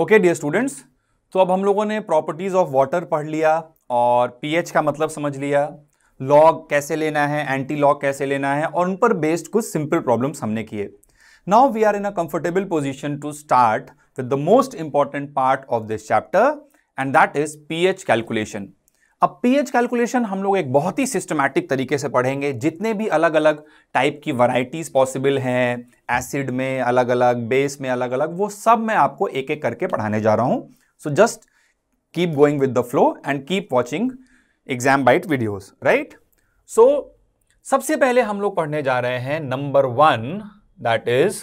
Okay dear students तो अब हम लोगों ने प्रॉपर्टीज ऑफ वाटर पढ़ लिया और पीएच का मतलब समझ लिया लॉग कैसे लेना है एंटी लॉग कैसे लेना है और उन पर बेस्ड कुछ सिंपल प्रॉब्लम्स हमने किए now we are in a comfortable position to start with the most important part of this chapter and that is pH calculation अब पीएच कैलकुलेशन हम लोग एक बहुत ही सिस्टमैटिक तरीके से पढ़ेंगे जितने भी अलग अलग टाइप की वराइटीज पॉसिबल हैं एसिड में अलग अलग बेस में अलग अलग वो सब मैं आपको एक एक करके पढ़ाने जा रहा हूँ so just keep going with the flow and keep watching Exambite videos right so सबसे पहले हम लोग पढ़ने जा रहे हैं number one that is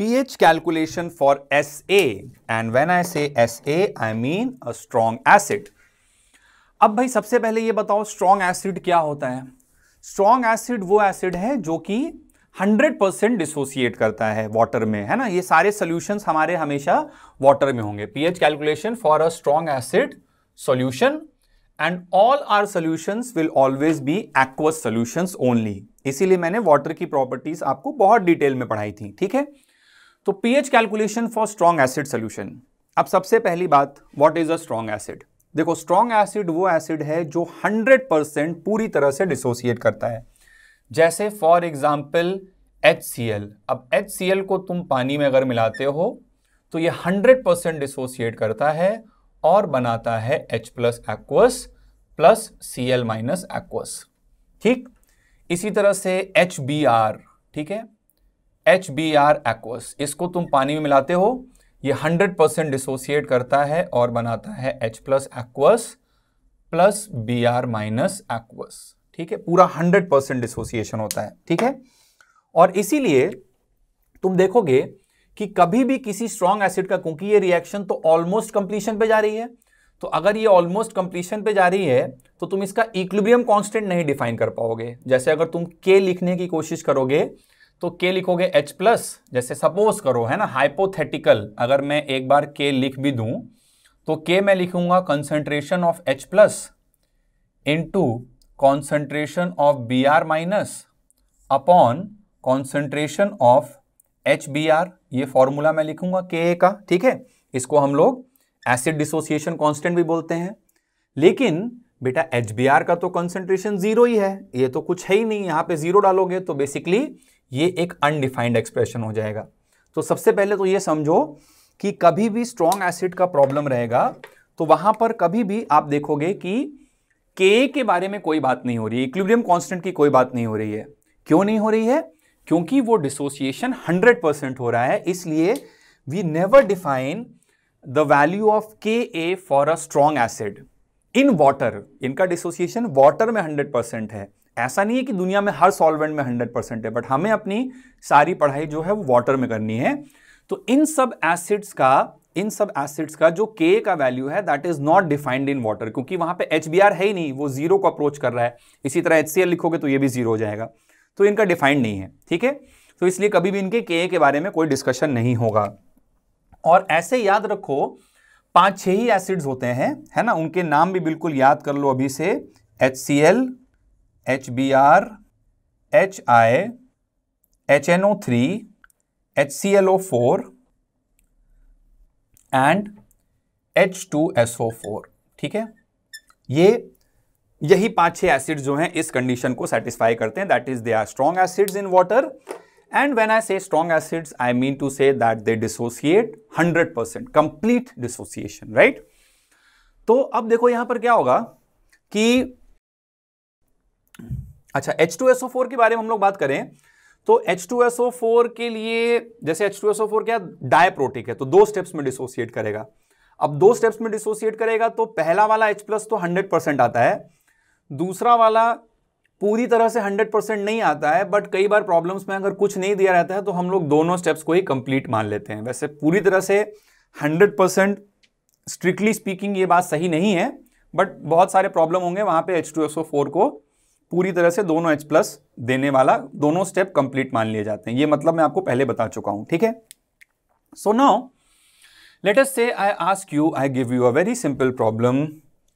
pH calculation for SA and when I say SA I mean a strong acid. अब भाई सबसे पहले ये बताओ strong एसिड क्या होता है स्ट्रॉन्ग एसिड वो एसिड है जो कि 100% परसेंट डिसोसिएट करता है वाटर में है ना ये सारे सोल्यूशन हमारे हमेशा वाटर में होंगे pH calculation for a strong acid solution and all our solutions will always be aqueous solutions only इसीलिए मैंने वाटर की प्रॉपर्टीज आपको बहुत डिटेल में पढ़ाई थी ठीक है तो pH calculation for strong acid solution अब सबसे पहली बात what is a strong acid देखो स्ट्रॉन्ग एसिड वो एसिड है जो 100 परसेंट पूरी तरह से डिसोसिएट करता है जैसे फॉर एग्जाम्पल एच अब एच को तुम पानी में अगर मिलाते हो तो ये 100 परसेंट डिसोसिएट करता है और बनाता है H plus aqueous plus C L minus aqueous ठीक इसी तरह से एच ठीक है एच बी आर एक्वस इसको तुम पानी में मिलाते हो ये 100 परसेंट डिसोसिएट करता है और बनाता है H plus aqueous plus B R minus aqueous ठीक है पूरा 100 परसेंट डिसोसिएशन होता है ठीक है और इसीलिए तुम देखोगे कि कभी भी किसी स्ट्रॉन्ग एसिड का क्योंकि ये रिएक्शन तो ऑलमोस्ट कंप्लीशन पे जा रही है तो अगर ये ऑलमोस्ट कंप्लीशन पे जा रही है तो तुम इसका इक्लिबियम कांस्टेंट नहीं डिफाइन कर पाओगे जैसे अगर तुम के लिखने की कोशिश करोगे तो के लिखोगे एच प्लस जैसे सपोज करो है ना हाइपोथेटिकल अगर मैं एक बार के लिख भी दूं तो के मैं लिखूंगा concentration of H plus into concentration of B R minus upon concentration of H B R ये फॉर्मूला मैं लिखूंगा के ए का ठीक है इसको हम लोग एसिड डिसोसिएशन कॉन्स्टेंट भी बोलते हैं लेकिन बेटा एच का तो कंसंट्रेशन जीरो ही है ये तो कुछ है ही नहीं यहाँ पे जीरो डालोगे तो बेसिकली ये एक अनडिफाइंड एक्सप्रेशन हो जाएगा तो सबसे पहले तो ये समझो कि कभी भी स्ट्रॉन्ग एसिड का प्रॉब्लम रहेगा तो वहां पर कभी भी आप देखोगे कि के के बारे में कोई बात नहीं हो रही है इक्विलिब्रियम कांस्टेंट की कोई बात नहीं हो रही है क्यों नहीं हो रही है क्योंकि वो डिसोसिएशन 100 परसेंट हो रहा है इसलिए we never define the value of K A for a strong acid in water इनका डिसोसिएशन वाटर में 100 परसेंट है ऐसा नहीं है कि दुनिया में हर सॉल्वेंट में हंड्रेड परसेंट है बट हमें अपनी सारी पढ़ाई जो है वो वाटर में करनी है तो इन सब एसिड्स का इन सब एसिड्स का जो के का वैल्यू है that is not defined in water क्योंकि वहां पे एच है ही नहीं वो जीरो को अप्रोच कर रहा है इसी तरह एच लिखोगे तो ये भी जीरो हो जाएगा तो इनका डिफाइंड नहीं है ठीक है तो इसलिए कभी भी इनके के के बारे में कोई डिस्कशन नहीं होगा और ऐसे याद रखो पांच छह ही एसिड्स होते हैं है ना उनके नाम भी बिल्कुल याद कर लो अभी से H C L H B R H I H N O three H C L O four and H two S O four ठीक है ये यही पांच छह एसिड जो हैं इस कंडीशन को सेटिस्फाई करते हैं that is they are strong acids in water and when I say strong acids I mean to say they dissociate hundred 100% complete dissociation right तो अब देखो यहां पर क्या होगा कि अच्छा एच टू फोर के बारे में हम लोग बात करें तो एच टू फोर के लिए जैसे फोर क्या डायप्रोटिक है तो दो स्टेप्स में डिसोसिएट करेगा अब दो स्टेप्स में डिसोसिएट करेगा तो पहला वाला एच प्लस तो हंड्रेड परसेंट आता है दूसरा वाला पूरी तरह से हंड्रेड परसेंट नहीं आता है बट कई बार प्रॉब्लम्स में अगर कुछ नहीं दिया रहता है तो हम लोग दोनों स्टेप्स को ही कंप्लीट मान लेते हैं वैसे पूरी तरह से हंड्रेड परसेंट स्ट्रिक्टली स्पीकिंग ये बात सही नहीं है बट बहुत सारे प्रॉब्लम होंगे वहाँ पे H2SO4 को पूरी तरह से दोनों एच प्लस देने वाला दोनों स्टेप कंप्लीट मान लिए जाते हैं ये मतलब मैं आपको पहले बता चुका हूं ठीक है so now let us say I ask you I give you a very simple problem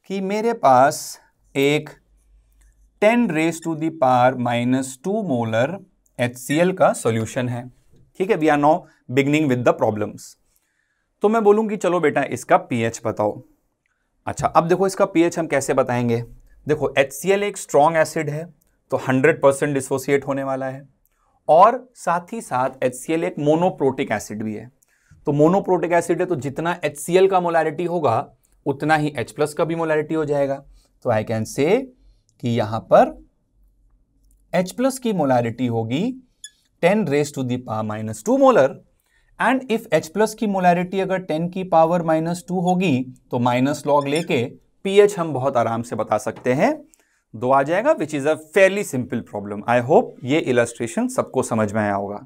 कि मेरे पास एक 10 raise to the power minus two molar H का सॉल्यूशन है ठीक है we are now beginning with the problems तो मैं बोलूँ कि चलो बेटा इसका पीएच बताओ अच्छा अब देखो इसका पीएच हम कैसे बताएंगे देखो एच एक स्ट्रॉन्ग एसिड है तो 100 परसेंट डिसोसिएट होने वाला है और साथ ही साथ एच एक मोनोप्रोटिक एसिड भी है तो मोनोप्रोटिक एसिड है तो जितना एच का मोलैरिटी होगा उतना ही H प्लस का भी मोलैरिटी हो जाएगा तो आई कैन से कि यहां पर H प्लस की मोलैरिटी होगी 10 raise to the power minus two molar and if H plus की मोलैरिटी अगर 10 की पावर माइनस टू होगी तो माइनस लॉग लेके पीएच हम बहुत आराम से बता सकते हैं दो आ जाएगा which is a fairly simple problem I hope ये इलस्ट्रेशन सबको समझ में आया होगा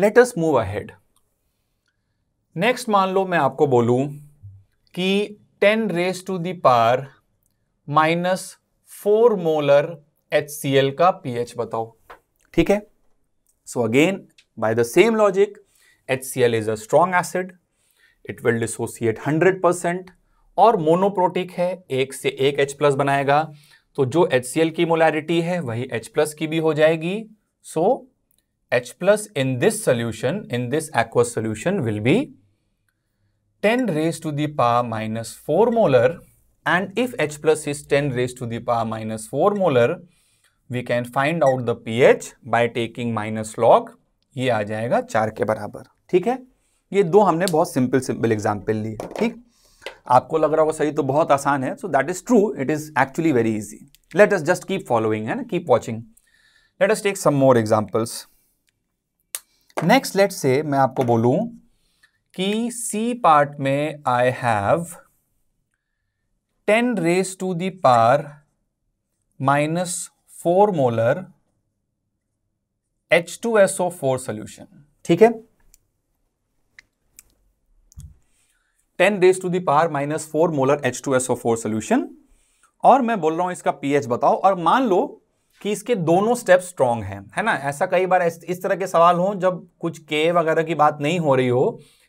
let us move ahead next मान लो मैं आपको बोलूं कि 10 raise to the power minus four molar H का पीएच बताओ ठीक है so again by the same logic H is a strong acid will dissociate hundred percent और मोनोप्रोटिक है एक से एक H प्लस बनाएगा तो जो HCl की मोलैरिटी है वही H प्लस की भी हो जाएगी so H plus in this solution in this aqueous solution will be 10 raised to the power minus 4 molar and if H plus is 10 to the power minus four molar we can find out the pH by taking minus log ये आ जाएगा चार के बराबर ठीक है ये दो हमने बहुत सिंपल सिंपल एग्जाम्पल लिए ठीक आपको लग रहा होगा सही तो बहुत आसान है so that is true it is actually very easy let us just keep following है ना keep watching let us take some more examples next let say मैं आपको बोलूं कि सी पार्ट में I have ten raise to the power minus four molar H two S O four solution ठीक है ten raise to the power minus four molar H two S O four solution और मैं बोल रहा हूँ इसका pH बताओ और मान लो कि इसके दोनों स्टेप स्ट्रांग हैं है ना ऐसा कई बार इस तरह के सवाल हों जब कुछ के वगैरह की बात नहीं हो रही हो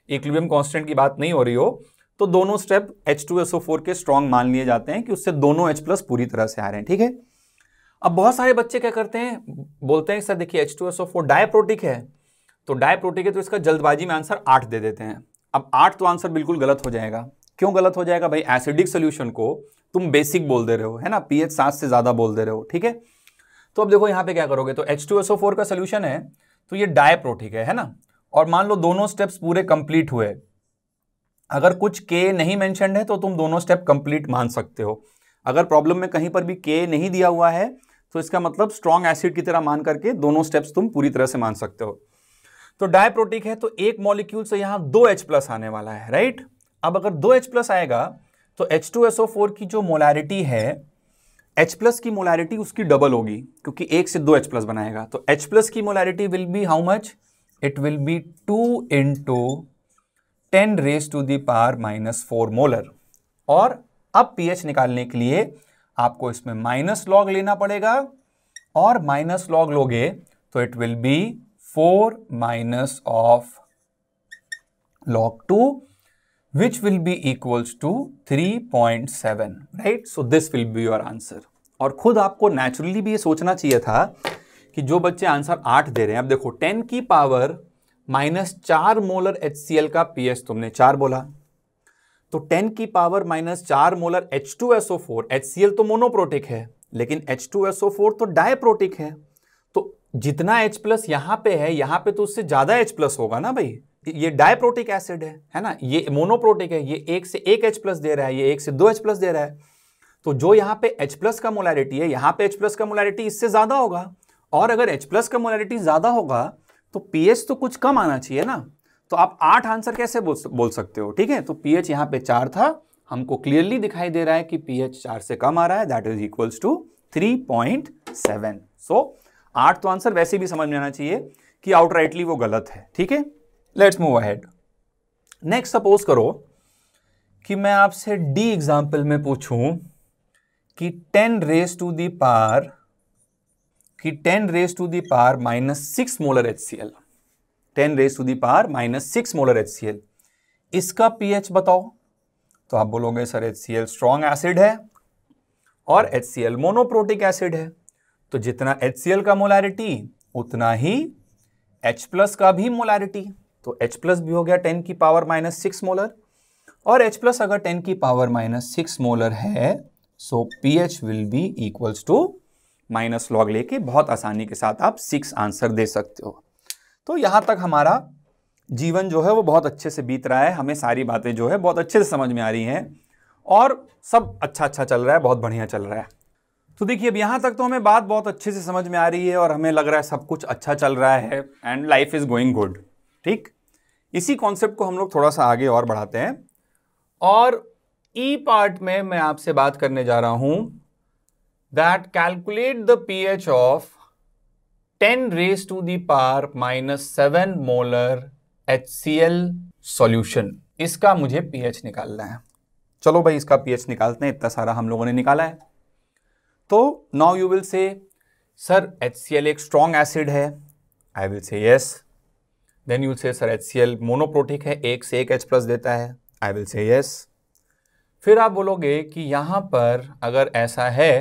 इक्विलिब्रियम कॉन्स्टेंट की बात नहीं हो रही हो तो दोनों स्टेप H2SO4 के स्ट्रांग मान लिए जाते हैं कि उससे दोनों H प्लस पूरी तरह से आ रहे हैं ठीक है अब बहुत सारे बच्चे क्या करते हैं बोलते हैं सर देखिए H2SO4 डायप्रोटिक है तो डायप्रोटिक है तो इसका जल्दबाजी में आंसर आठ दे देते हैं अब आठ तो आंसर बिल्कुल गलत हो जाएगा क्यों गलत हो जाएगा भाई एसिडिक सोल्यूशन को तुम बेसिक बोल दे रहे हो है ना पीएच सात से ज़्यादा बोल दे रहे हो ठीक है तो अब देखो यहाँ पे क्या करोगे तो H2SO4 का सोल्यूशन है तो ये डायप्रोटिक है है ना और मान लो दोनों स्टेप्स पूरे कंप्लीट हुए अगर कुछ के नहीं मैंशनड है तो तुम दोनों स्टेप कंप्लीट मान सकते हो अगर प्रॉब्लम में कहीं पर भी के नहीं दिया हुआ है तो इसका मतलब स्ट्रॉन्ग एसिड की तरह मान करके दोनों स्टेप्स तुम पूरी तरह से मान सकते हो तो डायप्रोटिक है तो एक मॉलिक्यूल से यहां दो एच प्लस आने वाला है राइट अब अगर दो एच प्लस आएगा तो एच टू एसओ फोर की जो मोलैरिटी है एच प्लस की मोलैरिटी उसकी डबल होगी क्योंकि एक से दो एच प्लस बनाएगा तो एच प्लस की molarity will be how much it will be two in two ten raise to the power minus four molar और अब एच निकालने के लिए आपको इसमें माइनस लॉग लेना पड़ेगा और माइनस लॉग लोगे तो it will be 4 minus of log 2 which will be equals to 3.7 right so this will be your answer और खुद आपको नेचुरली भी ये सोचना चाहिए था कि जो बच्चे आंसर आठ दे रहे हैं अब देखो टेन की पावर माइनस चार मोलर एच का पी तुमने चार बोला तो टेन की पावर माइनस चार molar H two S O four H C L तो मोनोप्रोटिक है लेकिन H two S O four तो डायप्रोटिक है जितना H प्लस यहां पे है यहां पे तो उससे ज्यादा H प्लस होगा ना भाई ये डायप्रोटिक एसिड है है ना ये मोनोप्रोटिक है ये एक से एक H प्लस दे रहा है ये एक से दो H प्लस दे रहा है तो जो यहां पे H प्लस का मोलैरिटी है यहां पे H प्लस का मोलैरिटी इससे ज्यादा होगा और अगर H प्लस का मोलैरिटी ज्यादा होगा तो पीएच तो कुछ कम आना चाहिए ना तो आप आठ आंसर कैसे बोल सकते हो ठीक है तो पीएच यहाँ पे चार था हमको क्लियरली दिखाई दे रहा है कि पीएच चार से कम आ रहा है that is equals to three point seven so आठ तो आंसर वैसे भी समझ में आना चाहिए कि आउटराइटली वो गलत है ठीक है let's move ahead next suppose करो कि मैं आपसे डी एग्जाम्पल में पूछूं कि ten raise to the power कि ten raise to the power minus six molar H C L ten raise to the power minus six molar H C L इसका pH बताओ तो आप बोलोगे sir H C L strong acid है और H C L monoprotic acid है तो जितना एच का मोलारिटी उतना ही H प्लस का भी मोलारिटी तो H प्लस भी हो गया 10 की पावर माइनस सिक्स मोलर और H प्लस अगर 10 की पावर माइनस सिक्स मोलर है so P H will be equals to minus log लेके बहुत आसानी के साथ आप सिक्स आंसर दे सकते हो तो यहाँ तक हमारा जीवन जो है वो बहुत अच्छे से बीत रहा है हमें सारी बातें जो है बहुत अच्छे से समझ में आ रही हैं और सब अच्छा अच्छा चल रहा है बहुत बढ़िया चल रहा है तो देखिए अब यहाँ तक तो हमें बात बहुत अच्छे से समझ में आ रही है और हमें लग रहा है सब कुछ अच्छा चल रहा है and life is going good ठीक इसी कॉन्सेप्ट को हम लोग थोड़ा सा आगे और बढ़ाते हैं और ई e पार्ट में मैं आपसे बात करने जा रहा हूँ that calculate the pH of ten raise to the power minus seven molar H C L solution इसका मुझे पी एच निकालना है चलो भाई इसका पी एच निकालते हैं इतना सारा हम लोगों ने निकाला है तो now you will say sir H एक स्ट्रॉन्ग एसिड है I will say yes then will say sir H C L monoprotic है एक से एक एच प्लस देता है आई विल से यस फिर आप बोलोगे कि यहाँ पर अगर ऐसा है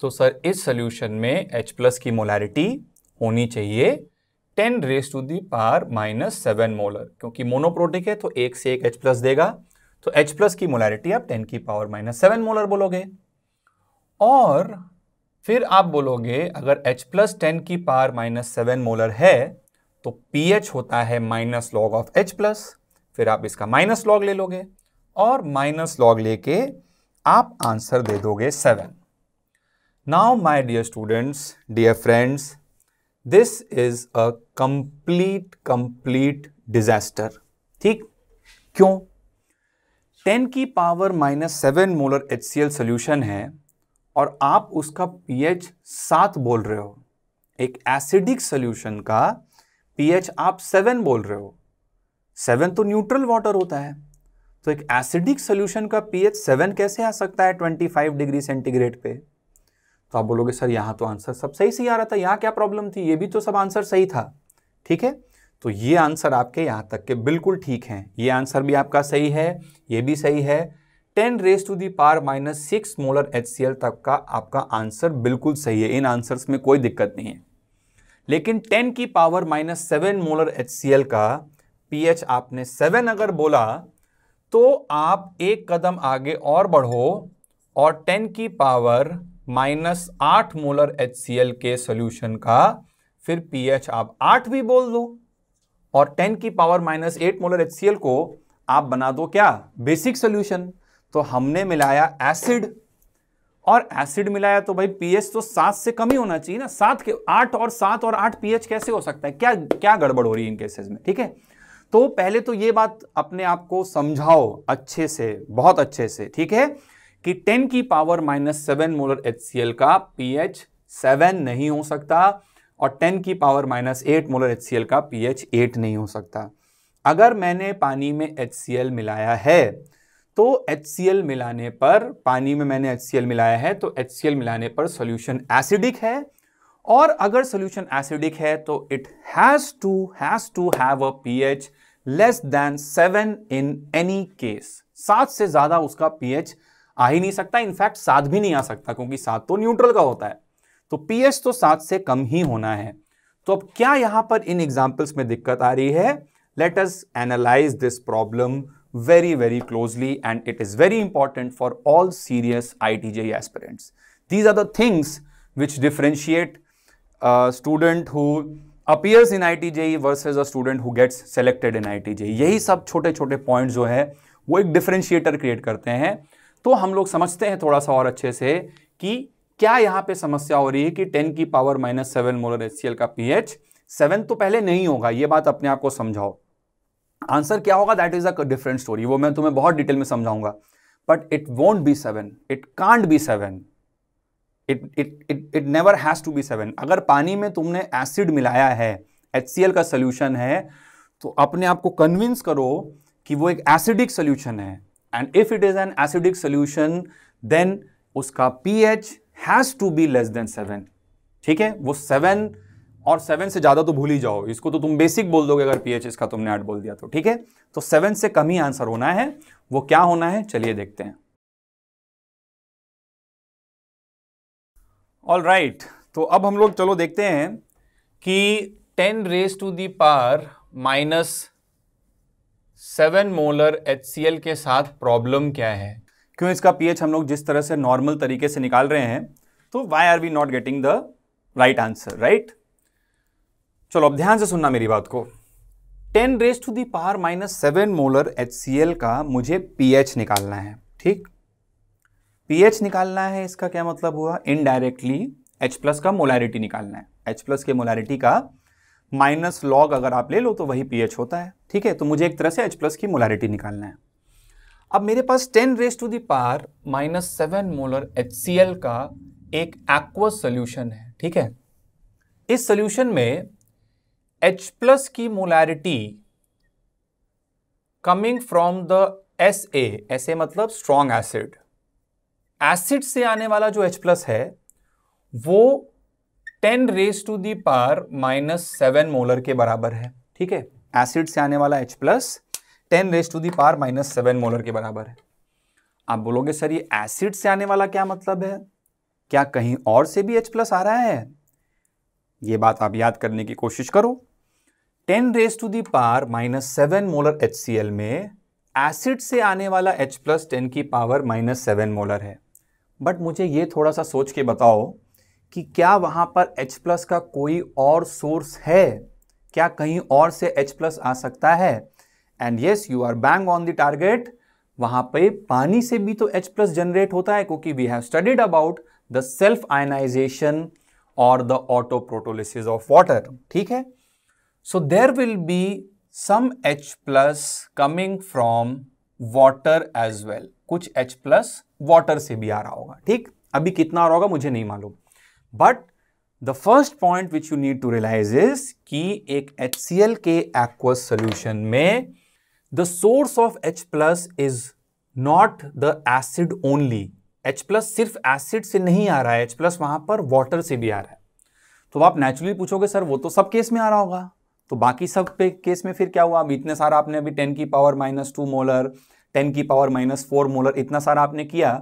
तो सर इस सोल्यूशन में H प्लस की मोलैरिटी होनी चाहिए 10 raise to the power minus seven molar क्योंकि मोनोप्रोटिक है तो एक से एक H प्लस देगा तो H प्लस की मोलैरिटी आप 10 की पावर माइनस सेवन मोलर बोलोगे और फिर आप बोलोगे अगर H प्लस टेन की पार माइनस सेवन मोलर है तो pH होता है minus log of H plus फिर आप इसका माइनस लॉग ले लोगे और माइनस लॉग लेके आप आंसर दे दोगे seven now my dear students dear friends this is a complete complete disaster ठीक क्यों 10 की power minus seven molar H C L solution है और आप उसका पीएच सात बोल रहे हो एक एसिडिक सोल्यूशन का पीएच आप सेवन बोल रहे हो सेवन तो न्यूट्रल वाटर होता है तो एक एसिडिक सोल्यूशन का पीएच सेवन कैसे आ सकता है ट्वेंटी फाइव डिग्री सेंटीग्रेड पे तो आप बोलोगे सर यहां तो आंसर सब सही सही आ रहा था यहां क्या प्रॉब्लम थी ये भी तो सब आंसर सही था ठीक है तो ये आंसर आपके यहां तक के बिल्कुल ठीक हैं ये आंसर भी आपका सही है ये भी सही है ten raise to the power minus six molar H तक का आपका आंसर बिल्कुल सही है इन आंसर्स में कोई दिक्कत नहीं है लेकिन टेन की power minus seven molar H का एच आपने सेवन अगर बोला तो आप एक कदम आगे और बढ़ो और टेन की पावर माइनस आठ मोलर एच के सोल्यूशन का फिर एच आप आठ भी बोल दो और टेन की power minus eight molar H को आप बना दो क्या बेसिक सोल्यूशन तो हमने मिलाया एसिड और एसिड मिलाया तो भाई पीएच तो सात से कम ही होना चाहिए ना सात के आठ और सात और आठ पीएच कैसे हो सकता है क्या क्या गड़बड़ हो रही है इन केसेस में ठीक है तो पहले तो ये बात अपने आप को समझाओ अच्छे से बहुत अच्छे से ठीक है कि 10 की power minus seven molar H का पीएच सेवन नहीं हो सकता और 10 की power minus eight molar H का पीएच एट नहीं हो सकता अगर मैंने पानी में एच मिलाया है तो एच मिलाने पर पानी में मैंने एच मिलाया है तो एच मिलाने पर सोल्यूशन एसिडिक है और अगर सोल्यूशन एसिडिक है तो it has to has to have a pH less than seven in any case सात से ज़्यादा उसका पीएच आ ही नहीं सकता इनफैक्ट सात भी नहीं आ सकता क्योंकि सात तो न्यूट्रल का होता है तो पीएच तो सात से कम ही होना है तो अब क्या यहां पर इन एग्जाम्पल्स में दिक्कत आ रही है let us analyse this problem very, very closely and it is very important for all serious ITJ aspirants. These are the things which differentiate a student who appears in I T JEE versus a student who gets selected in I T JEE यही सब छोटे छोटे point जो है वो एक differentiator create करते हैं तो हम लोग समझते हैं थोड़ा सा और अच्छे से कि क्या यहाँ पे समस्या हो रही है कि 10 की power minus seven molar H का पी एच सेवन तो पहले नहीं होगा ये बात अपने आप को समझाओ आंसर क्या होगा that is a different story वो मैं तुम्हें बहुत डिटेल में समझाऊंगा but it won't be seven it can't be seven it it it it never has to be seven अगर पानी में तुमने एसिड मिलाया है एच का सोल्यूशन है तो अपने आप को कन्विंस करो कि वो एक एसिडिक सोल्यूशन है and if it is an acidic solution then उसका pH has to be less than seven ठीक है वो सेवन और सेवन से ज़्यादा तो भूल ही जाओ इसको तो तुम बेसिक बोल दोगे अगर पीएच इसका तुमने आठ बोल दिया तो ठीक है तो सेवन से कम ही आंसर होना है वो क्या होना है चलिए देखते हैं ऑल राइट right, तो अब हम लोग चलो देखते हैं कि ten raise to the power minus seven molar H के साथ प्रॉब्लम क्या है क्यों इसका पीएच हम लोग जिस तरह से नॉर्मल तरीके से निकाल रहे हैं तो why are we not getting the right answer right चलो अब ध्यान से सुनना मेरी बात को ten raise to power minus seven molar H का मुझे पीएच निकालना है ठीक पीएच निकालना है इसका क्या मतलब हुआ इनडायरेक्टली एच प्लस का मोलैरिटी निकालना है एच प्लस के मोलैरिटी का माइनस लॉग अगर आप ले लो तो वही पीएच होता है ठीक है तो मुझे एक तरह से एच प्लस की मोलैरिटी निकालना है अब मेरे पास ten raise to the power minus seven molar H का एक एक्वस सोल्यूशन है ठीक है इस सोल्यूशन में H plus की molarity coming from the S A S A मतलब स्ट्रॉन्ग एसिड एसिड से आने वाला जो H प्लस है वो 10 raise to the power minus seven molar के बराबर है ठीक है एसिड से आने वाला H plus ten raise to the power minus seven molar के बराबर है आप बोलोगे सर ये एसिड से आने वाला क्या मतलब है क्या कहीं और से भी H प्लस आ रहा है ये बात आप याद करने की कोशिश करो ten raise to the power minus seven molar H में एसिड से आने वाला एच प्लस टेन की पावर माइनस सेवन मोलर है बट मुझे ये थोड़ा सा सोच के बताओ कि क्या वहाँ पर H प्लस का कोई और सोर्स है क्या कहीं और से H प्लस आ सकता है and yes you are bang on the target वहाँ पे पानी से भी तो H प्लस जनरेट होता है क्योंकि we have studied about the self ionisation और the auto protolysis of water ठीक है So there will be some H plus coming from water as well. कुछ H plus water से भी आ रहा होगा ठीक अभी कितना आ रहा होगा मुझे नहीं मालूम but the first point which you need to realise is कि एक एच के एक्वस सोल्यूशन में the source of H plus is not the acid only H plus सिर्फ एसिड से नहीं आ रहा है H प्लस वहां पर वाटर से भी आ रहा है तो आप नेचुरली पूछोगे सर वो तो सब केस में आ रहा होगा तो बाकी सब पे केस में फिर क्या हुआ अब इतने सारा आपने अभी टेन की power minus two molar ten की पावर माइनस फोर मोलर इतना सारा आपने किया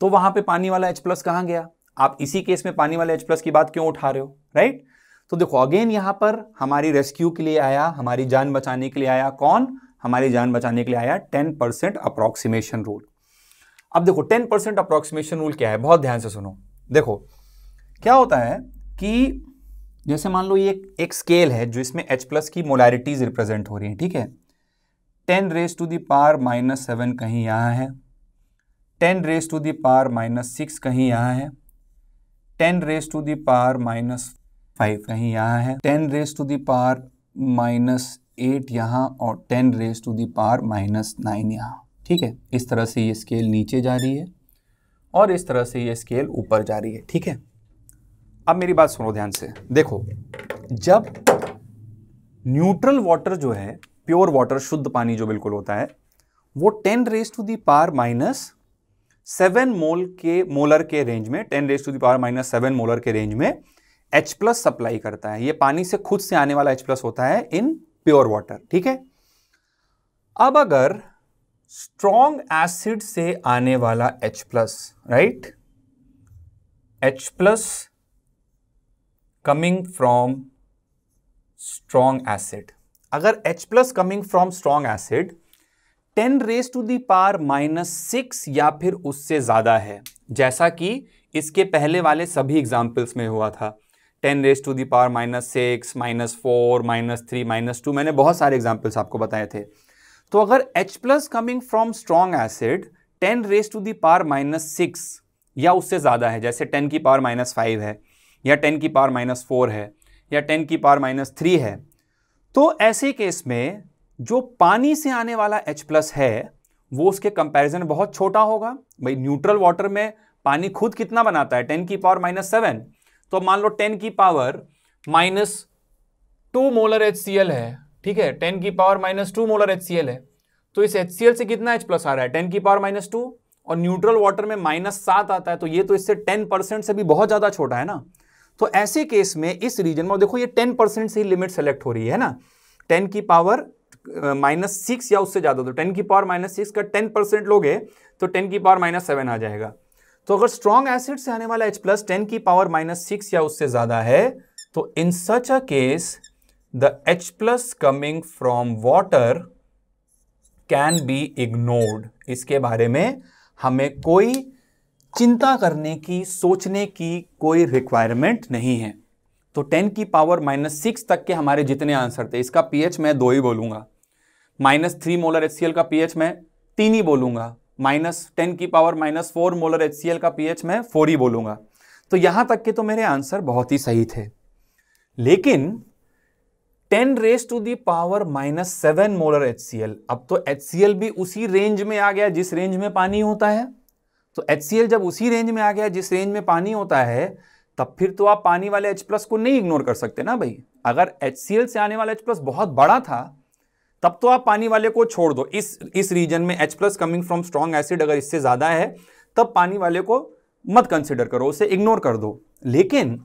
तो वहां पे पानी वाला H प्लस कहाँ गया आप इसी केस में पानी वाले H प्लस की बात क्यों उठा रहे हो राइट तो देखो अगेन यहाँ पर हमारी रेस्क्यू के लिए आया हमारी जान बचाने के लिए आया कौन हमारी जान बचाने के लिए आया टेन परसेंट अप्रोक्सीमेशन रूल अब देखो टेन परसेंट अप्रोक्सीमेशन रूल क्या है बहुत ध्यान से सुनो देखो क्या होता है कि जैसे मान लो ये एक स्केल है जो इसमें H प्लस की मोलारिटीज़ रिप्रेजेंट हो रही हैं ठीक है ten raise to the power minus seven कहीं यहाँ है ten raise to the power minus six कहीं यहाँ है ten raise to the power minus five कहीं यहाँ है ten raise to the power minus eight यहाँ और ten raise to the power minus nine यहाँ ठीक है इस तरह से ये स्केल नीचे जा रही है और इस तरह से ये स्केल ऊपर जा रही है ठीक है अब मेरी बात सुनो ध्यान से देखो जब न्यूट्रल वाटर जो है प्योर वाटर शुद्ध पानी जो बिल्कुल होता है वो ten raise to power minus seven mole के मोलर के रेंज में ten raise to power minus seven molar के रेंज में एच प्लस सप्लाई करता है ये पानी से खुद से आने वाला एच प्लस होता है इन प्योर वाटर ठीक है अब अगर स्ट्रॉन्ग एसिड से आने वाला H plus right H plus coming from strong acid अगर H plus coming from strong acid 10 raise to power minus six या फिर उससे ज़्यादा है जैसा कि इसके पहले वाले सभी एग्जाम्पल्स में हुआ था 10 raise to the power minus six minus four minus three minus two मैंने बहुत सारे एग्जाम्पल्स आपको बताए थे तो अगर H plus coming from strong acid 10 raise to the power minus six या उससे ज़्यादा है जैसे 10 की पावर माइनस फाइव है या टेन की पावर माइनस फोर है या टेन की पावर माइनस थ्री है तो ऐसे केस में जो पानी से आने वाला H प्लस है वो उसके कंपैरिजन बहुत छोटा होगा भाई न्यूट्रल वाटर में पानी खुद कितना बनाता है टेन की पावर माइनस सेवन तो मान लो टेन की power minus two molar H C L है ठीक है टेन की power minus two molar H C L है तो इस एच सी एल से कितना एच प्लस आ रहा है टेन की पावर माइनस टू और न्यूट्रल वाटर में माइनस सात आता है तो ये तो इससे टेन परसेंट से भी बहुत ज़्यादा छोटा है ना तो ऐसे केस में इस रीजन में देखो ये टेन परसेंट से ही लिमिट सेलेक्ट हो रही है ना टेन की पावर माइनस सिक्स या उससे ज़्यादा तो टेन की पावर माइनस सिक्स का टेन परसेंट लोगे तो टेन की पावर माइनस सेवन आ जाएगा तो अगर स्ट्रॉन्ग एसिड से आने वाला एच प्लस टेन की पावर माइनस सिक्स या उससे ज़्यादा है तो in such a case the H plus coming from water can be ignored इसके बारे में हमें कोई चिंता करने की सोचने की कोई रिक्वायरमेंट नहीं है तो 10 की पावर माइनस सिक्स तक के हमारे जितने आंसर थे इसका पीएच मैं दो ही बोलूंगा माइनस थ्री मोलर एच का पीएच मैं तीन ही बोलूंगा माइनस टेन की power minus four molar H का पीएच मैं फोर ही बोलूंगा तो यहां तक के तो मेरे आंसर बहुत ही सही थे लेकिन ten raise to the power minus seven molar H अब तो एच भी उसी रेंज में आ गया जिस रेंज में पानी होता है तो एच जब उसी रेंज में आ गया जिस रेंज में पानी होता है तब फिर तो आप पानी वाले एच प्लस को नहीं इग्नोर कर सकते ना भाई अगर एच से आने वाला एच प्लस बहुत बड़ा था तब तो आप पानी वाले को छोड़ दो इस इस रीजन में H plus coming from strong acid अगर इससे ज़्यादा है तब पानी वाले को मत कंसिडर करो उसे इग्नोर कर दो लेकिन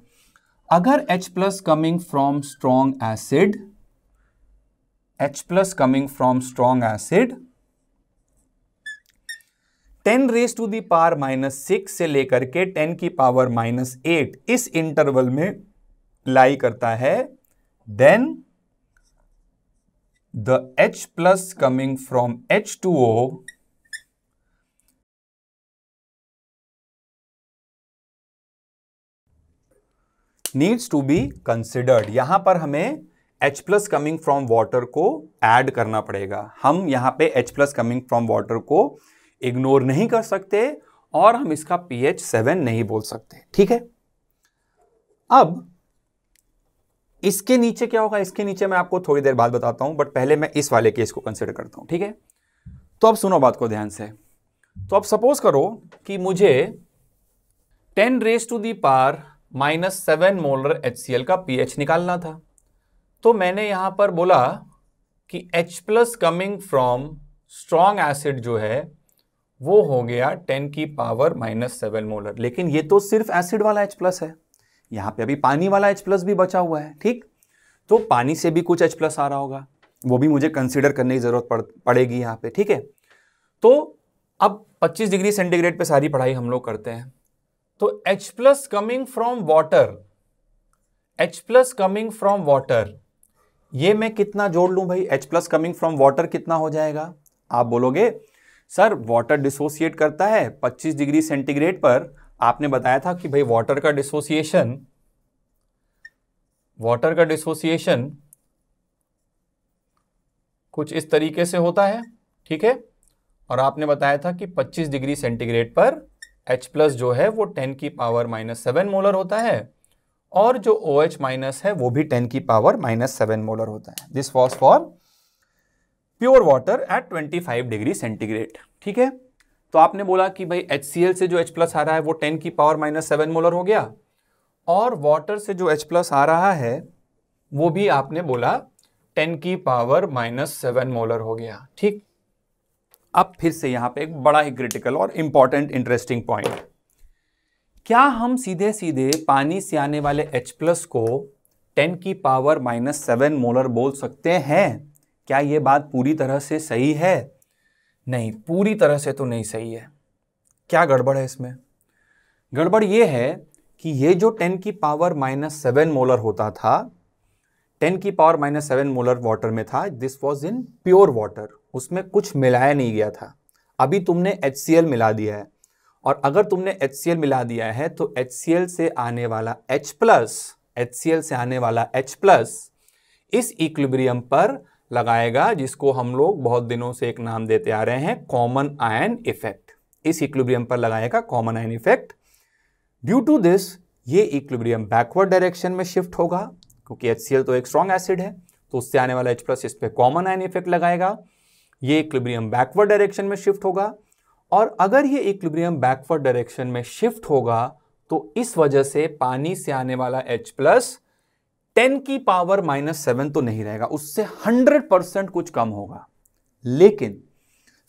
अगर H plus coming from strong acid H plus coming from strong acid ten raise to the power minus six से लेकर के टेन की पावर माइनस एट इस इंटरवल में लाई करता है then the H plus coming from H two O needs to be considered यहां पर हमें H plus coming from water को एड करना पड़ेगा हम यहां पे H plus coming from water को इग्नोर नहीं कर सकते और हम इसका पीएच सेवन नहीं बोल सकते ठीक है अब इसके नीचे क्या होगा इसके नीचे मैं आपको थोड़ी देर बाद बताता हूं बट पहले मैं इस वाले केस को कंसिडर करता हूं ठीक है तो अब सुनो बात को ध्यान से तो अब सपोज करो कि मुझे ten raise to the power minus seven molar H का पीएच निकालना था तो मैंने यहां पर बोला कि H plus coming from strong acid जो है वो हो गया टेन की पावर माइनस सेवन मोलर लेकिन ये तो सिर्फ एसिड वाला एच प्लस है यहाँ पे अभी पानी वाला एच प्लस भी बचा हुआ है ठीक तो पानी से भी कुछ एच प्लस आ रहा होगा वो भी मुझे कंसिडर करने की ज़रूरत पड़ पड़ेगी यहाँ पे ठीक है तो अब 25 डिग्री सेंटीग्रेड पे सारी पढ़ाई हम लोग करते हैं तो H plus coming from water H plus coming from water ये मैं कितना जोड़ लूँ भाई H plus coming from water कितना हो जाएगा आप बोलोगे सर वाटर डिसोसिएट करता है 25 डिग्री सेंटीग्रेड पर आपने बताया था कि भाई वाटर का डिसोसिएशन वाटर का डिसोसिएशन कुछ इस तरीके से होता है ठीक है और आपने बताया था कि 25 डिग्री सेंटीग्रेड पर H प्लस जो है वो 10 की पावर माइनस सेवन मोलर होता है और जो ओ OH माइनस है वो भी 10 की पावर माइनस सेवन मोलर होता है this was for pure water at 25 degree centigrade ठीक है तो आपने बोला कि भाई एच से जो एच प्लस आ रहा है वो 10 की पावर माइनस सेवन मोलर हो गया और वाटर से जो एच प्लस आ रहा है वो भी आपने बोला 10 की पावर माइनस सेवन मोलर हो गया ठीक अब फिर से यहाँ पे एक बड़ा ही क्रिटिकल और इंपॉर्टेंट इंटरेस्टिंग पॉइंट क्या हम सीधे सीधे पानी से आने वाले H प्लस को 10 की पावर माइनस सेवन मोलर बोल सकते हैं क्या ये बात पूरी तरह से सही है नहीं पूरी तरह से तो नहीं सही है क्या गड़बड़ है इसमें गड़बड़ ये है कि ये जो 10 की पावर माइनस सेवन मोलर होता था 10 की power minus seven molar water में था this was in pure water उसमें कुछ मिलाया नहीं गया था अभी तुमने एच मिला दिया है और अगर तुमने एच मिला दिया है तो एच से आने वाला एच प्लस एच से आने वाला एच प्लस इस इक्विब्रियम पर लगाएगा जिसको हम लोग बहुत दिनों से एक नाम देते आ रहे हैं कॉमन आयन इफेक्ट इस इक्लिब्रियम पर लगाएगा common ion effect due to this ये इक्लिब्रियम बैकवर्ड डायरेक्शन में शिफ्ट होगा क्योंकि एच तो एक स्ट्रॉन्ग एसिड है तो उससे आने वाला एच प्लस इस पर कॉमन आयन इफेक्ट लगाएगा ये इक्लिब्रियम बैकवर्ड डायरेक्शन में शिफ्ट होगा और अगर ये इक्लिब्रियम बैकवर्ड डायरेक्शन में शिफ्ट होगा तो इस वजह से पानी से आने वाला H प्लस टेन की पावर माइनस सेवन तो नहीं रहेगा उससे हंड्रेड परसेंट कुछ कम होगा लेकिन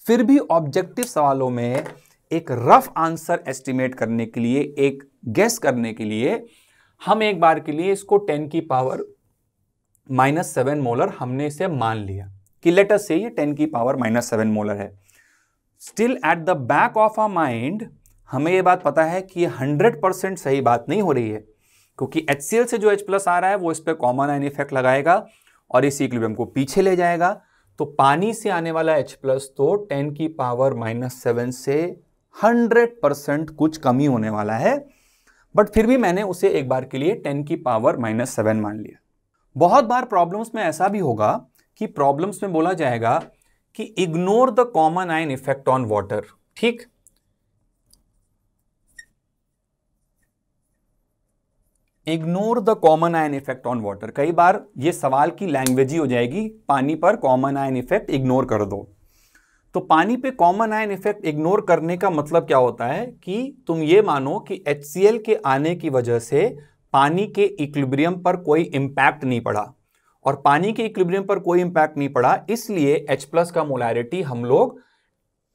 फिर भी ऑब्जेक्टिव सवालों में एक रफ आंसर एस्टिमेट करने के लिए एक गेस करने के लिए हम एक बार के लिए इसको टेन की पावर माइनस सेवन मोलर हमने इसे मान लिया कि लेटर से ये टेन की पावर माइनस सेवन मोलर है still at the back of our mind हमें ये बात पता है कि यह हंड्रेड परसेंट सही बात नहीं हो रही है क्योंकि एच से जो एच प्लस आ रहा है वो इस पर कॉमन आइन इफेक्ट लगाएगा और इस इक्लिबियम को पीछे ले जाएगा तो पानी से आने वाला एच प्लस तो टेन की पावर माइनस सेवन से हंड्रेड परसेंट कुछ कमी होने वाला है बट फिर भी मैंने उसे एक बार के लिए टेन की पावर माइनस सेवन मान लिया बहुत बार प्रॉब्लम्स में ऐसा भी होगा कि प्रॉब्लम्स में बोला जाएगा कि ignore the common ion effect on water ठीक ignore the common ion effect on water कई बार ये सवाल की लैंग्वेज ही हो जाएगी पानी पर कॉमन आयन इफेक्ट इग्नोर कर दो तो पानी पे कॉमन आयन इफेक्ट इग्नोर करने का मतलब क्या होता है कि तुम ये मानो कि एच के आने की वजह से पानी के इक्लिब्रियम पर कोई इम्पैक्ट नहीं पड़ा और पानी के इक्लिब्रियम पर कोई इम्पैक्ट नहीं पड़ा इसलिए एच प्लस का मोलैरिटी हम लोग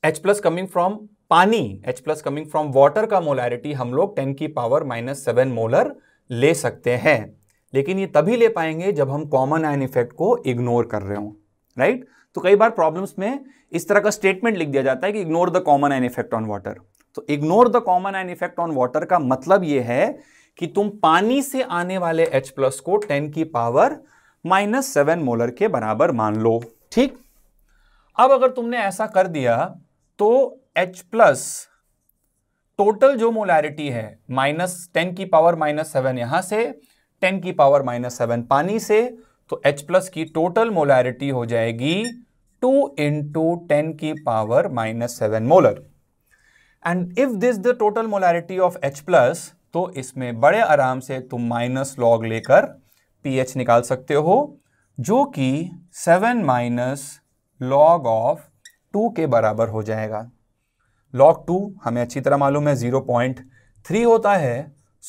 एच प्लस कमिंग फ्रॉम पानी H plus coming from water का मोलैरिटी हम लोग टेन की पावर माइनस सेवन मोलर ले सकते हैं लेकिन ये तभी ले पाएंगे जब हम कॉमन आयन इफेक्ट को इग्नोर कर रहे हों राइट तो कई बार प्रॉब्लम्स में इस तरह का स्टेटमेंट लिख दिया जाता है कि ignore the common ion effect on water तो ignore the common ion effect on water का मतलब यह है कि तुम पानी से आने वाले एच प्लस को टेन की पावर माइनस सेवन मोलर के बराबर मान लो ठीक अब अगर तुमने ऐसा कर दिया तो एच प्लस टोटल जो मोलैरिटी है माइनस टेन की पावर माइनस सेवन यहाँ से टेन की पावर माइनस सेवन पानी से तो H प्लस की टोटल मोलैरिटी हो जाएगी टू इंटू टेन की power minus seven molar and if this the total molarity of H plus तो इसमें बड़े आराम से तुम माइनस लॉग लेकर pH निकाल सकते हो जो कि seven minus log of two के बराबर हो जाएगा लॉक टू हमें अच्छी तरह मालूम है जीरो पॉइंट थ्री होता है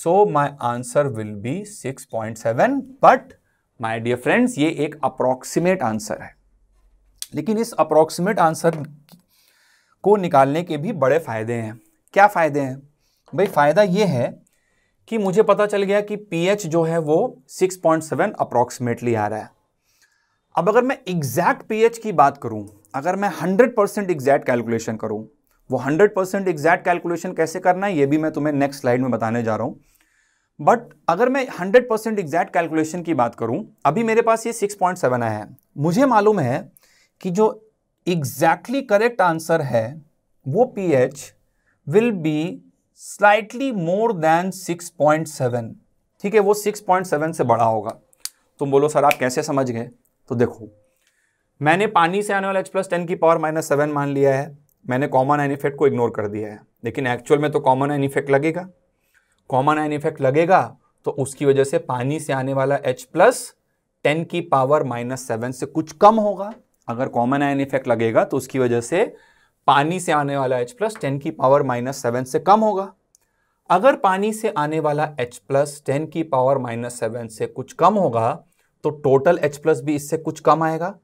so my answer will be six point seven but my dear friends ये एक अप्रोक्सीमेट आंसर है लेकिन इस अप्रोक्सीमेट आंसर को निकालने के भी बड़े फ़ायदे हैं क्या फ़ायदे हैं भाई फ़ायदा ये है कि मुझे पता चल गया कि पी जो है वो 6.7 अप्रोक्सीमेटली आ रहा है अब अगर मैं एग्जैक्ट पीएच की बात करूं अगर मैं 100 परसेंट एग्जैक्ट कैलकुलेशन करूं वो हंड्रेड परसेंट एग्जैक्ट कैलकुलेशन कैसे करना है ये भी मैं तुम्हें नेक्स्ट स्लाइड में बताने जा रहा हूँ बट अगर मैं 100 परसेंट एग्जैक्ट कैलकुलेशन की बात करूँ अभी मेरे पास ये 6.7 आया है मुझे मालूम है कि जो एग्जैक्टली करेक्ट आंसर है वो P H will be slightly more than 6.7 ठीक है वो 6.7 से बड़ा होगा तुम बोलो सर आप कैसे समझ गए तो देखो मैंने पानी से आने वाला एच प्लस टेन की पावर माइनस सेवन मान लिया है मैंने कॉमन एन इफेक्ट को इग्नोर कर दिया है लेकिन एक्चुअल में तो कॉमन एन इफेक्ट लगेगा कॉमन आइन इफेक्ट लगेगा तो उसकी वजह से पानी से आने वाला H प्लस टेन की पावर माइनस सेवन से कुछ कम होगा अगर कॉमन एन इफेक्ट लगेगा तो उसकी वजह से पानी से आने वाला H प्लस टेन की पावर माइनस सेवन से कम होगा अगर पानी से आने वाला H प्लस टेन की पावर माइनस सेवन से कुछ कम होगा तो टोटल H प्लस भी इससे कुछ कम आएगा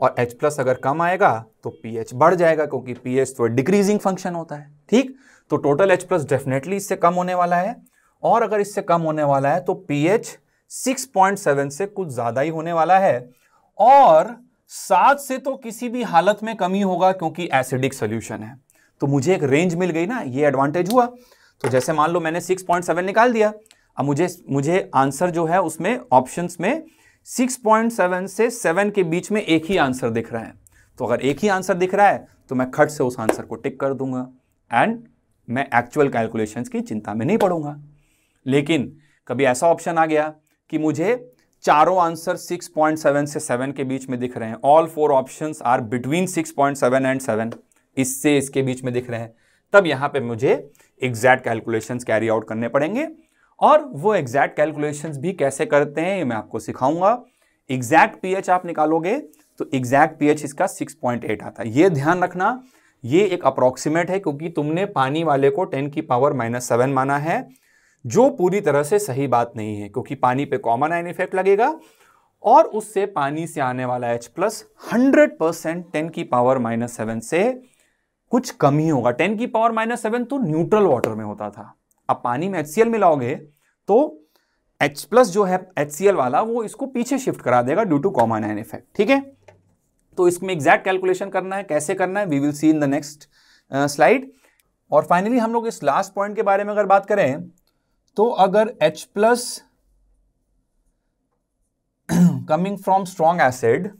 और H प्लस अगर कम आएगा तो pH बढ़ जाएगा क्योंकि pH तो डिक्रीजिंग फंक्शन होता है ठीक तो टोटल H प्लस डेफिनेटली इससे कम होने वाला है और अगर इससे कम होने वाला है तो pH 6.7 से कुछ ज़्यादा ही होने वाला है और सात से तो किसी भी हालत में कमी होगा क्योंकि एसिडिक सोल्यूशन है तो मुझे एक रेंज मिल गई ना ये एडवांटेज हुआ तो जैसे मान लो मैंने 6.7 निकाल दिया अब मुझे मुझे आंसर जो है उसमें ऑप्शंस में 6.7 से 7 के बीच में एक ही आंसर दिख रहा है तो अगर एक ही आंसर दिख रहा है तो मैं खट से उस आंसर को टिक कर दूंगा एंड मैं एक्चुअल कैलकुलेशन की चिंता में नहीं पड़ूंगा लेकिन कभी ऐसा ऑप्शन आ गया कि मुझे चारों आंसर 6.7 से 7 के बीच में दिख रहे हैं all four option are between 6.7 and 7 इससे इसके बीच में दिख रहे हैं तब यहाँ पे मुझे एग्जैक्ट कैलकुलेशंस कैरी आउट करने पड़ेंगे और वो एग्जैक्ट कैलकुलेशंस भी कैसे करते हैं ये मैं आपको सिखाऊंगा एग्जैक्ट पीएच आप निकालोगे तो एग्जैक्ट पीएच इसका 6.8 आता है ये ध्यान रखना ये एक अप्रॉक्सीमेट है क्योंकि तुमने पानी वाले को 10 की पावर माइनस सेवन माना है जो पूरी तरह से सही बात नहीं है क्योंकि पानी पे कॉमन आइन इफेक्ट लगेगा और उससे पानी से आने वाला H plus hundred percent ten की पावर माइनस सेवन से कुछ कम ही होगा टेन की पावर माइनस सेवन तो न्यूट्रल वाटर में होता था अब पानी में एच मिलाओगे तो H प्लस जो है एच वाला वो इसको पीछे शिफ्ट करा देगा due to common ion effect ठीक है तो इसमें एग्जैक्ट कैलकुलेशन करना है कैसे करना है we will see in the next slide और फाइनली हम लोग इस लास्ट पॉइंट के बारे में अगर बात करें तो अगर H plus coming from strong acid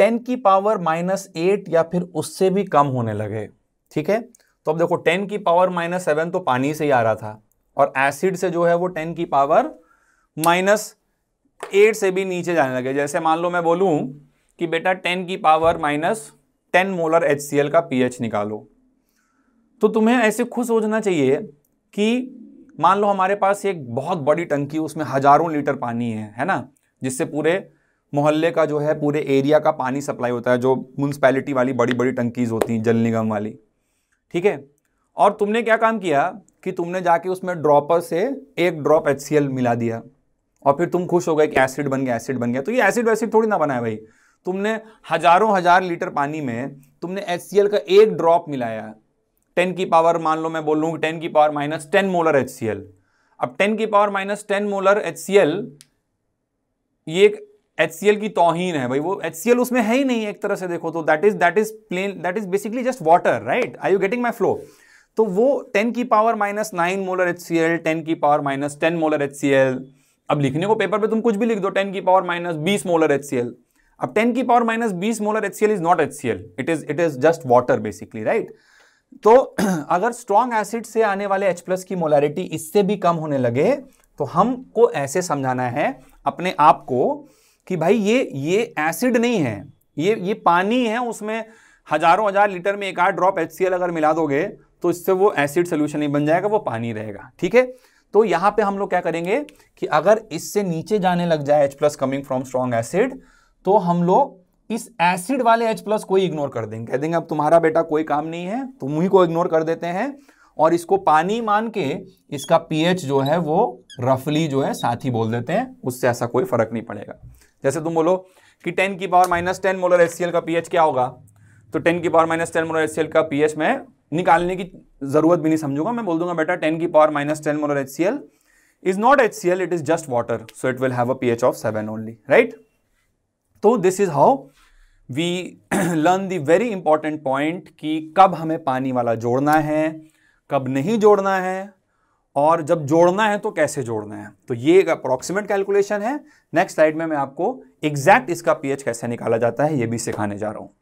10 की पावर माइनस एट या फिर उससे भी कम होने लगे ठीक है तो अब देखो टेन की पावर माइनस सेवन तो पानी से ही आ रहा था और एसिड से जो है वो टेन की पावर माइनस एट से भी नीचे जाने लगे जैसे मान लो मैं बोलूँ कि बेटा टेन की power minus ten molar H का एच निकालो तो तुम्हें ऐसे खुद सोचना चाहिए कि मान लो हमारे पास एक बहुत बड़ी टंकी उसमें हजारों लीटर पानी है है ना जिससे पूरे मोहल्ले का जो है पूरे एरिया का पानी सप्लाई होता है जो म्यूनसिपैलिटी वाली बड़ी बड़ी टंकीज़ होती हैं जल निगम वाली ठीक है और तुमने क्या काम किया कि तुमने जाके उसमें ड्रॉपर से एक ड्रॉप एच मिला दिया और फिर तुम खुश हो गए कि एसिड बन गया एसिड बन गया तो ये एसिड वैसिड थोड़ी ना बनाया भाई तुमने हजारों हजार लीटर पानी में तुमने एच का एक ड्रॉप मिलाया टेन की पावर मान लो मैं बोल लूँ टेन की power minus ten molar H अब टेन की power minus ten molar H ये एक एच सी एल की तोहिन है भाई वो एच सी एल उसमें है ही नहीं एक तरह से देखो तो that is that is plain that is basically just water right I you getting my flow तो वो टेन की power minus nine molar H C L ten की power minus ten molar H C L अब लिखने को paper पे तुम कुछ भी लिख दो टेन की पावर माइनस बीस मोलर एच सी एल अब टेन की पावर माइनस बीस molar H C L is not H C L it is it is just water basically right तो अगर स्ट्रॉन्ग एसिड से आने वाले एच प्लस की मोलरिटी इससे भी कम होने लगे तो हमको ऐसे समझाना है अपने आप को कि भाई ये ये एसिड नहीं है ये ये पानी है उसमें हजारों हजार लीटर में एक आध ड्रॉप एच अगर मिला दोगे तो इससे वो एसिड सोल्यूशन नहीं बन जाएगा वो पानी रहेगा ठीक है तो यहाँ पे हम लोग क्या करेंगे कि अगर इससे नीचे जाने लग जाए H plus coming from strong acid तो हम लोग इस एसिड वाले H प्लस को ही इग्नोर कर देंगे कह देंगे अब तुम्हारा बेटा कोई काम नहीं है तुम ही को इग्नोर कर देते हैं और इसको पानी मान के इसका पीएच जो है वो रफली जो है साथ ही बोल देते हैं उससे ऐसा कोई फर्क नहीं पड़ेगा जैसे तुम बोलो कि टेन की power minus ten molar H का पीएच क्या होगा तो टेन की power minus ten molar H का पीएच मैं निकालने की जरूरत भी नहीं समझूंगा मैं बोल दूंगा बेटा टेन की power minus ten molar H is not H it is just water so it will have a pH of seven only right तो this is how we learn the very important point कि कब हमें पानी वाला जोड़ना है कब नहीं जोड़ना है और जब जोड़ना है तो कैसे जोड़ना है तो ये एक अप्रॉक्सीमेट कैलकुलेशन है नेक्स्ट स्लाइड में मैं आपको एग्जैक्ट इसका पीएच कैसे निकाला जाता है ये भी सिखाने जा रहा हूँ